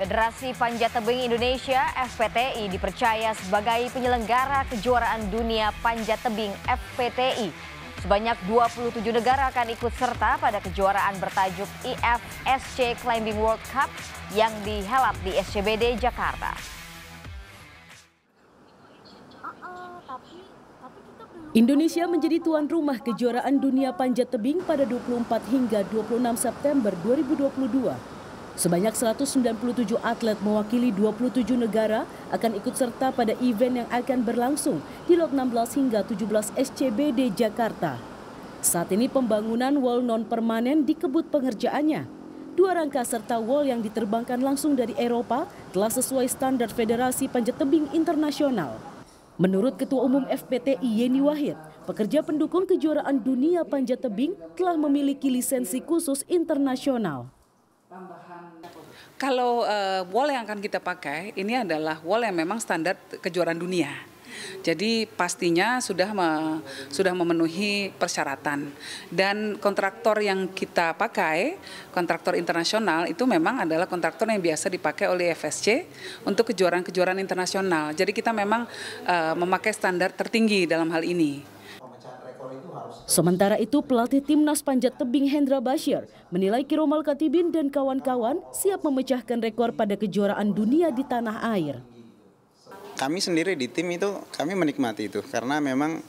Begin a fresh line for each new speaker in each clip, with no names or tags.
Federasi Panjat Tebing Indonesia FPTI dipercaya sebagai penyelenggara kejuaraan dunia panjat tebing FPTI. Sebanyak 27 negara akan ikut serta pada kejuaraan bertajuk IFSC Climbing World Cup yang dihelat di SCBD Jakarta.
Indonesia menjadi tuan rumah kejuaraan dunia panjat tebing pada 24 hingga 26 September 2022 Sebanyak 197 atlet mewakili 27 negara akan ikut serta pada event yang akan berlangsung di Lot 16 hingga 17 SCBD Jakarta. Saat ini pembangunan wall non-permanen dikebut pengerjaannya. Dua rangka serta wall yang diterbangkan langsung dari Eropa telah sesuai standar Federasi Panjat Tebing Internasional. Menurut Ketua Umum FPTI Yeni Wahid, pekerja pendukung kejuaraan dunia panjat tebing telah memiliki lisensi khusus internasional.
Kalau uh, wall yang akan kita pakai ini adalah wall yang memang standar kejuaraan dunia. Jadi pastinya sudah me, sudah memenuhi persyaratan dan kontraktor yang kita pakai, kontraktor internasional itu memang adalah kontraktor yang biasa dipakai oleh FSC untuk kejuaraan-kejuaraan internasional. Jadi kita memang uh, memakai standar tertinggi dalam hal ini.
Sementara itu, pelatih timnas panjat tebing Hendra Bashir menilai Kiromal Katibin dan kawan-kawan siap memecahkan rekor pada kejuaraan dunia di tanah air.
Kami sendiri di tim itu, kami menikmati itu karena memang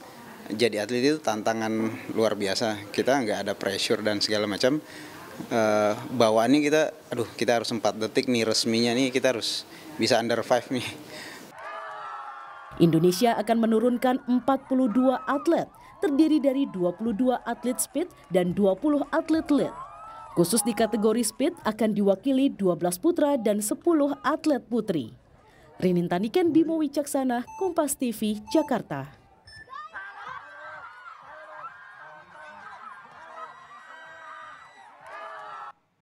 jadi atlet itu tantangan luar biasa. Kita nggak ada pressure dan segala macam. E, bawaannya kita, aduh kita harus 4 detik nih resminya nih, kita harus bisa under 5 nih.
Indonesia akan menurunkan 42 atlet, terdiri dari 22 atlet speed dan 20 atlet lead. Khusus di kategori speed akan diwakili 12 putra dan 10 atlet putri. Ken Bimo Wicaksana, Kompas TV, Jakarta.